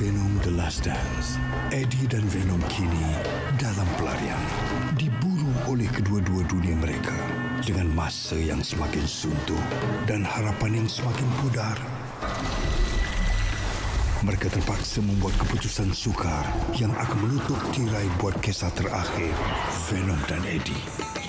Venom The Last Dance. Eddie dan Venom kini dalam pelarian. Diburu oleh kedua-dua dunia mereka. Dengan masa yang semakin suntuk dan harapan yang semakin pudar. Mereka terpaksa membuat keputusan sukar yang akan menutup tirai buat kisah terakhir Venom dan Eddie.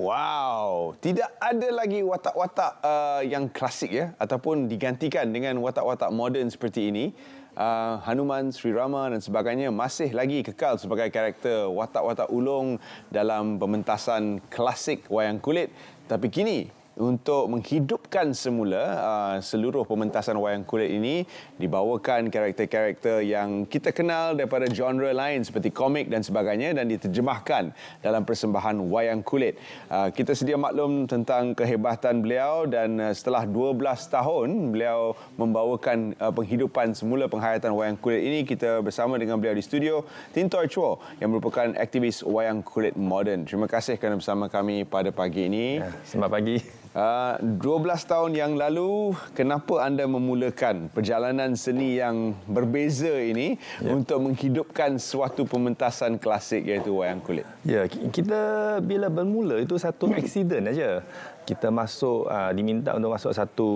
Wow, tidak ada lagi watak-watak uh, yang klasik ya ataupun digantikan dengan watak-watak moden seperti ini. Uh, Hanuman, Sri Rama dan sebagainya masih lagi kekal sebagai karakter watak-watak ulung dalam pementasan klasik wayang kulit. Tapi kini untuk menghidupkan semula uh, seluruh pementasan wayang kulit ini dibawakan karakter-karakter yang kita kenal daripada genre lain seperti komik dan sebagainya dan diterjemahkan dalam persembahan wayang kulit. Uh, kita sedia maklum tentang kehebatan beliau dan uh, setelah 12 tahun beliau membawakan penghidupan semula penghayatan wayang kulit ini kita bersama dengan beliau di studio Tintoy Chua yang merupakan aktivis wayang kulit moden. Terima kasih kerana bersama kami pada pagi ini. Ya, selamat pagi. 12 ah, tahun yang lalu, kenapa anda memulakan perjalanan seni yang berbeza ini ya. untuk menghidupkan suatu pementasan klasik iaitu wayang kulit? Ya, kita bila bermula itu satu hmm. accident aja. Kita masuk uh, diminta untuk masuk satu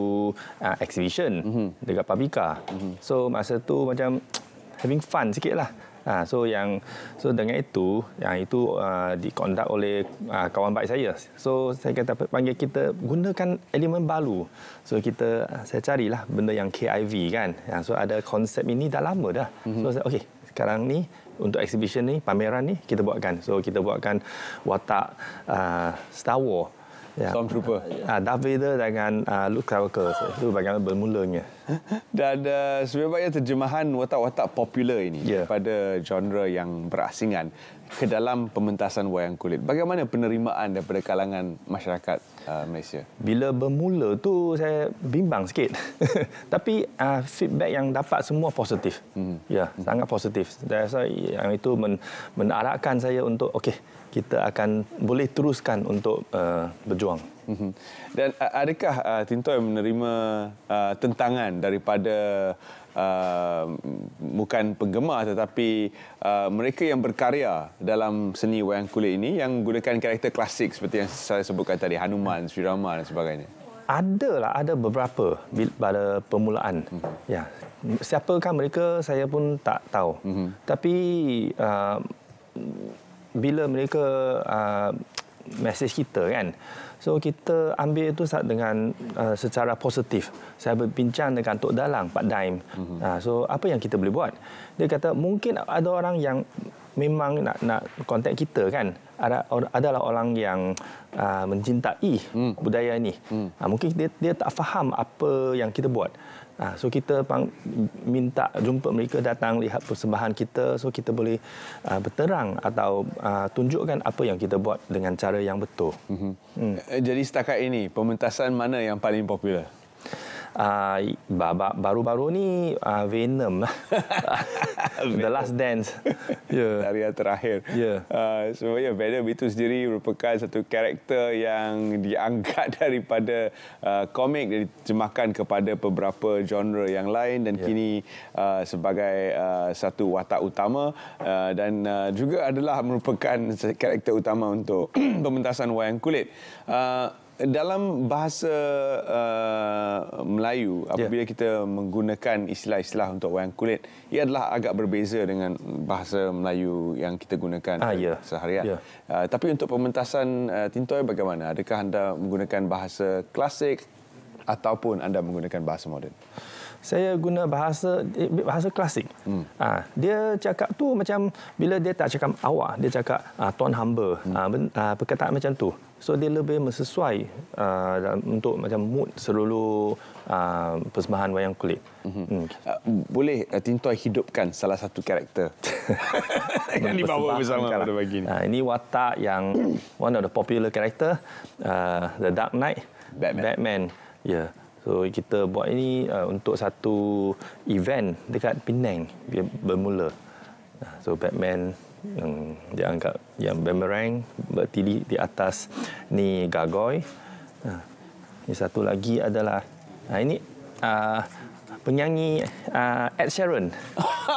uh, exhibition uh-huh. dekat Pabika. Uh-huh. Hmm. So masa tu macam having fun sikitlah. lah. Ha, so yang so dengan itu yang itu uh, dikondak oleh uh, kawan baik saya. So saya kata panggil kita gunakan elemen baru. So kita uh, saya carilah benda yang KIV kan. Ya, so ada konsep ini dah lama dah. Mm-hmm. So okey sekarang ni untuk exhibition ni pameran ni kita buatkan. So kita buatkan watak uh, Star Wars. Ya. Stormtrooper. Uh, Darth Vader dengan uh, Luke Skywalker. So, itu bagaimana bermulanya. Dan uh, sebenarnya terjemahan watak-watak popular ini yeah. Ya. daripada genre yang berasingan ke dalam pementasan wayang kulit. Bagaimana penerimaan daripada kalangan masyarakat uh, Malaysia? Bila bermula tu saya bimbang sikit. Tapi uh, feedback yang dapat semua positif. Hmm. Ya, yeah, hmm. sangat positif. Saya rasa yang itu men- menarakkan saya untuk okey, kita akan boleh teruskan untuk uh, berjuang. Mhm. Dan adakah uh, Tintoy menerima uh, tentangan daripada uh, bukan penggemar tetapi uh, mereka yang berkarya dalam seni wayang kulit ini yang gunakan karakter klasik seperti yang saya sebutkan tadi Hanuman, Sri Rama dan sebagainya? Ada lah, ada beberapa pada permulaan. Mm-hmm. Ya. Siapakah mereka saya pun tak tahu. Mm-hmm. Tapi uh, bila mereka uh, Mesej kita kan. So kita ambil itu dengan uh, secara positif. Saya berbincang dengan Tok Dalang, Pak Daim. Mm-hmm. Uh, so apa yang kita boleh buat? Dia kata mungkin ada orang yang memang nak nak kontak kita kan ada adalah orang yang uh, mencintai hmm. budaya ini. Hmm. Uh, mungkin dia dia tak faham apa yang kita buat. Uh, so kita pang, minta jumpa mereka datang lihat persembahan kita so kita boleh uh, berterang atau uh, tunjukkan apa yang kita buat dengan cara yang betul. Hmm. Hmm. Eh, jadi setakat ini pementasan mana yang paling popular? uh, baru-baru ni uh, Venom The Last Dance yeah. tarian terakhir yeah. uh, ah, sebab ya Venom itu sendiri merupakan satu karakter yang diangkat daripada uh, komik dan diterjemahkan kepada beberapa genre yang lain dan yeah. kini uh, sebagai uh, satu watak utama uh, dan uh, juga adalah merupakan karakter utama untuk pementasan wayang kulit uh, dalam bahasa uh, Melayu ya. apabila yeah. kita menggunakan istilah-istilah untuk wayang kulit ia adalah agak berbeza dengan bahasa Melayu yang kita gunakan ah, yeah. seharian. Yeah. Uh, tapi untuk pementasan uh, tintoy bagaimana? Adakah anda menggunakan bahasa klasik ataupun anda menggunakan bahasa moden? saya guna bahasa eh, bahasa klasik. Hmm. Ha, dia cakap tu macam bila dia tak cakap awak, dia cakap uh, tuan hamba. Hmm. Uh, perkataan macam tu. So dia lebih sesuai uh, untuk macam mood seluruh uh, persembahan wayang kulit. Hmm. Hmm. Uh, boleh uh, hidupkan salah satu karakter yang dibawa bersama lah. pada pagi ini. Uh, ini watak yang one of the popular character, uh, The Dark Knight, Batman. Batman. Yeah. So kita buat ini uh, untuk satu event dekat Penang dia bermula. Uh, so Batman um, yang dia angkat yang bumerang berdiri di atas ni gagoy. Ini uh, satu lagi adalah uh, ini uh, penyanyi uh, Ed Sheeran.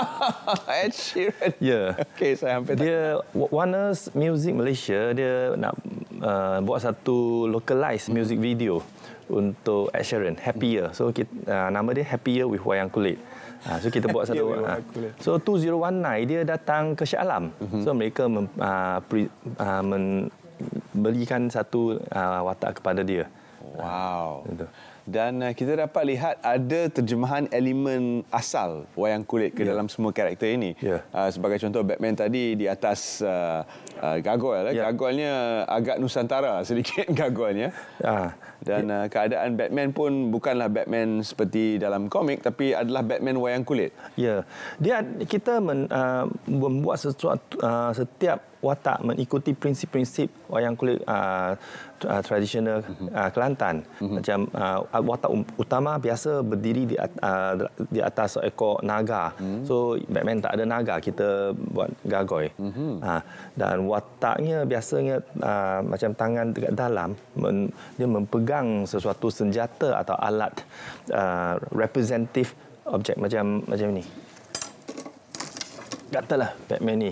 Ed Sheeran. Ya. Yeah. Okay, saya hampir dia Warner's Music Malaysia dia nak uh, buat satu localized music video untuk Ed Sheeran Happier. So kita, uh, nama dia Happier with Wayang Kulit. Uh, so kita buat satu uh, So 2019 dia datang ke Shah Alam. Mm-hmm. So mereka mem, uh, pre, uh, men, belikan satu uh, watak kepada dia. Wow. Uh, itu. Dan uh, kita dapat lihat ada terjemahan elemen asal wayang kulit ke yeah. dalam semua karakter ini. Yeah. Uh, sebagai contoh Batman tadi di atas uh, Uh, ah, gagol, eh? ya. gagolnya agak nusantara sedikit gagolnya. Ah, dan ya. uh, keadaan Batman pun bukanlah Batman seperti dalam komik tapi adalah Batman wayang kulit. Ya. Dia kita men, uh, membuat sesuatu uh, setiap watak mengikuti prinsip-prinsip wayang kulit uh, uh, tradisional mhm. uh, Kelantan. Uh-huh. Macam uh, watak um-, utama biasa berdiri di uh, di atas ekor naga. Uh-huh. So Batman tak ada naga, kita buat gagoi. Uh-huh. Ha, uh, dan wataknya biasanya uh, macam tangan dekat dalam men, dia mempegang memegang sesuatu senjata atau alat uh, representative objek macam macam ni. Katalah Batman ni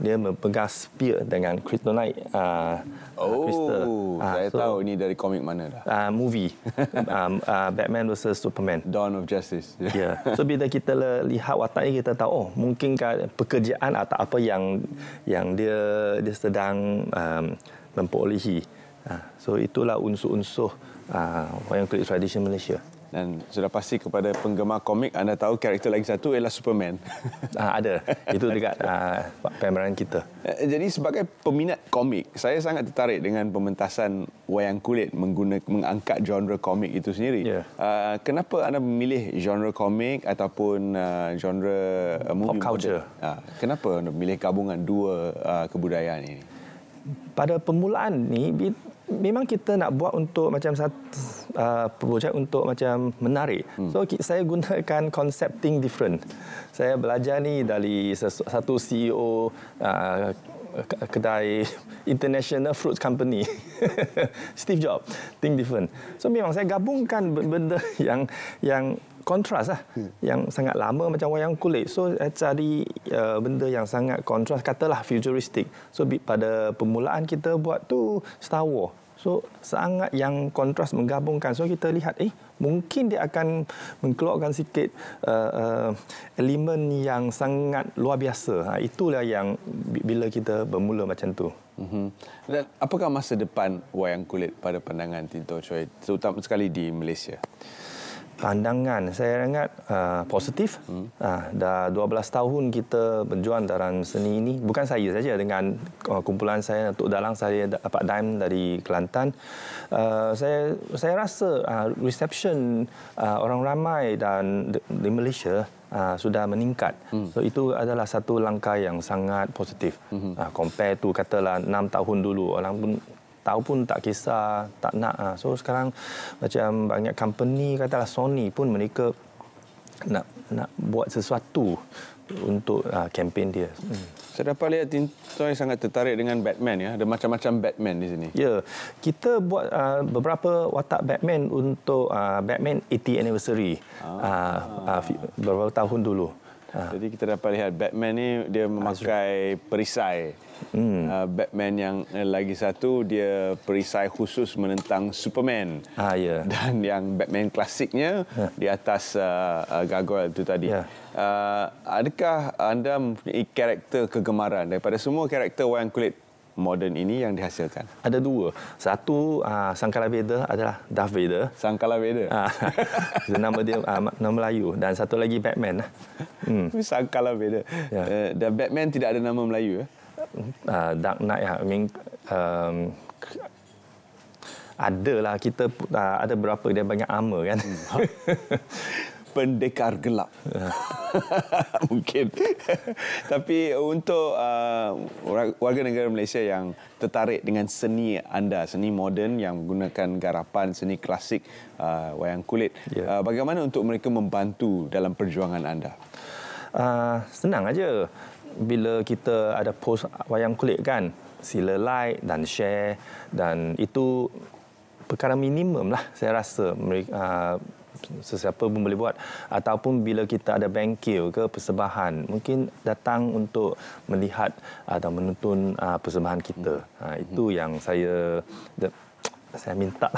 dia memegang spear dengan kryptonite uh, uh oh, crystal. Oh, saya uh, so, tahu ini dari komik mana dah. Uh, movie. um, uh, Batman vs Superman. Dawn of Justice. Ya. Yeah. So bila kita lihat wataknya kita tahu oh mungkin pekerjaan atau apa yang yang dia dia sedang um, mempolihi. Ah, so itulah unsur-unsur uh, ah, wayang kulit tradisional Malaysia. Dan sudah pasti kepada penggemar komik, anda tahu karakter lagi satu ialah Superman. Uh, ada. Itu dekat uh, pameran kita. Eh, eh, jadi sebagai peminat komik, saya sangat tertarik dengan pementasan wayang kulit menggunakan, mengangkat genre komik itu sendiri. Yeah. Ya. Uh, kenapa anda memilih genre komik ataupun uh, genre eh, movie? Pop culture. Uh, kenapa anda memilih gabungan dua uh, kebudayaan ini? Pada permulaan ni, memang kita nak buat untuk macam satu uh, projek untuk macam menarik. Hmm. So saya gunakan konsep think different. Saya belajar ni dari satu CEO uh, kedai international fruits company Steve Jobs think different so memang saya gabungkan benda yang yang kontras lah hmm. yang sangat lama macam wayang kulit so saya cari uh, benda yang sangat kontras katalah futuristic so pada permulaan kita buat tu Star Wars So sangat yang kontras menggabungkan. So kita lihat eh mungkin dia akan mengeluarkan sikit uh, uh, elemen yang sangat luar biasa. Ha, itulah yang bila kita bermula macam tu. Mm-hmm. Dan apakah masa depan wayang kulit pada pandangan Tinto Choi terutama sekali di Malaysia? pandangan saya ingat uh, positif hmm. uh, dah 12 tahun kita berjuang dalam seni ini bukan saya saja dengan uh, kumpulan saya untuk dalang saya Pak Daim dari Kelantan uh, saya saya rasa uh, reception uh, orang ramai dan di, Malaysia Uh, sudah meningkat. Hmm. So itu adalah satu langkah yang sangat positif. Hmm. Uh, compare tu katalah enam tahun dulu orang pun tahu pun tak kisah, tak nak. Ha. So sekarang macam banyak company, katalah Sony pun mereka nak nak buat sesuatu untuk ha, ah, kempen dia. Hmm. Saya dapat lihat Tintoy sangat tertarik dengan Batman. ya. Ada macam-macam Batman di sini. Ya. Kita buat uh, beberapa watak Batman untuk uh, Batman 80 Anniversary. Ah. Uh, uh, beberapa tahun dulu. Ha. Jadi kita dapat lihat Batman ni dia ah, memakai perisai. Hmm. Ah, Batman yang eh, lagi satu dia perisai khusus menentang Superman. Ha, ya. Dan yang Batman klasiknya yeah. di atas uh, gargoyle itu tadi. Yeah. Ya. Uh, adakah anda mempunyai karakter kegemaran daripada semua karakter wayang kulit moden ini yang dihasilkan? Ada dua. Satu, uh, Sangkala Veda adalah Darth Vader. Sangkala Veda? Uh, nama dia uh, nama Melayu. Dan satu lagi Batman. Hmm. Sangkala Veda. Yeah. Ya. Uh, dan Batman tidak ada nama Melayu? Uh, Dark Knight. I mean, um, adalah kita uh, ada berapa dia banyak armor kan. Hmm. pendekar gelap. Mungkin. Tapi untuk uh, warga negara Malaysia yang tertarik dengan seni anda, seni moden yang menggunakan garapan seni klasik uh, wayang kulit, yeah. uh, bagaimana untuk mereka membantu dalam perjuangan anda? Uh, senang aja bila kita ada post wayang kulit kan, sila like dan share dan itu perkara minimum lah saya rasa mereka uh, sesiapa pun boleh buat ataupun bila kita ada bengkel ke persembahan mungkin datang untuk melihat atau menonton ah, persembahan kita uh, itu yang saya saya minta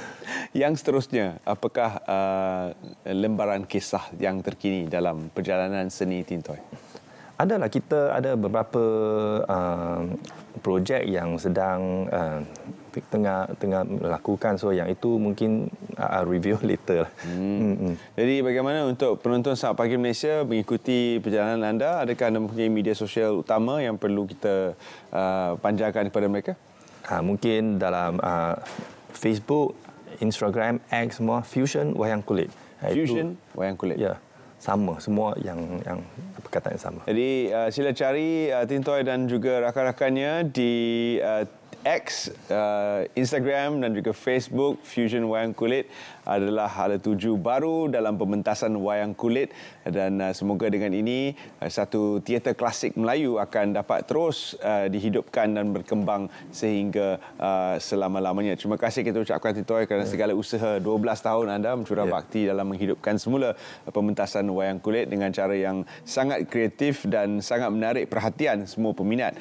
yang seterusnya apakah uh, lembaran kisah yang terkini dalam perjalanan seni tintoy adalah kita ada beberapa uh, projek yang sedang uh, tengah tengah melakukan so yang itu mungkin uh, review later. Lah. Hmm. hmm. Hmm. Jadi bagaimana untuk penonton Sabah Pagi Malaysia mengikuti perjalanan anda adakah anda mempunyai media sosial utama yang perlu kita uh, panjangkan kepada mereka? Uh, mungkin dalam uh, Facebook, Instagram, X semua Fusion Wayang Kulit. Ah, Fusion itu, Wayang Kulit. Ya. Yeah sama semua yang yang perkataan sama. Jadi uh, sila cari uh, Tintoy dan juga rakan-rakannya di uh, X, uh, Instagram dan juga Facebook Fusion Wayang Kulit adalah hal tuju baru dalam pementasan Wayang Kulit dan uh, semoga dengan ini uh, satu teater klasik Melayu akan dapat terus uh, dihidupkan dan berkembang sehingga uh, selama-lamanya. Terima kasih kita ucapkan Tito kerana segala usaha 12 tahun anda mencurah yeah. bakti dalam menghidupkan semula uh, pementasan Wayang Kulit dengan cara yang sangat kreatif dan sangat menarik perhatian semua peminat.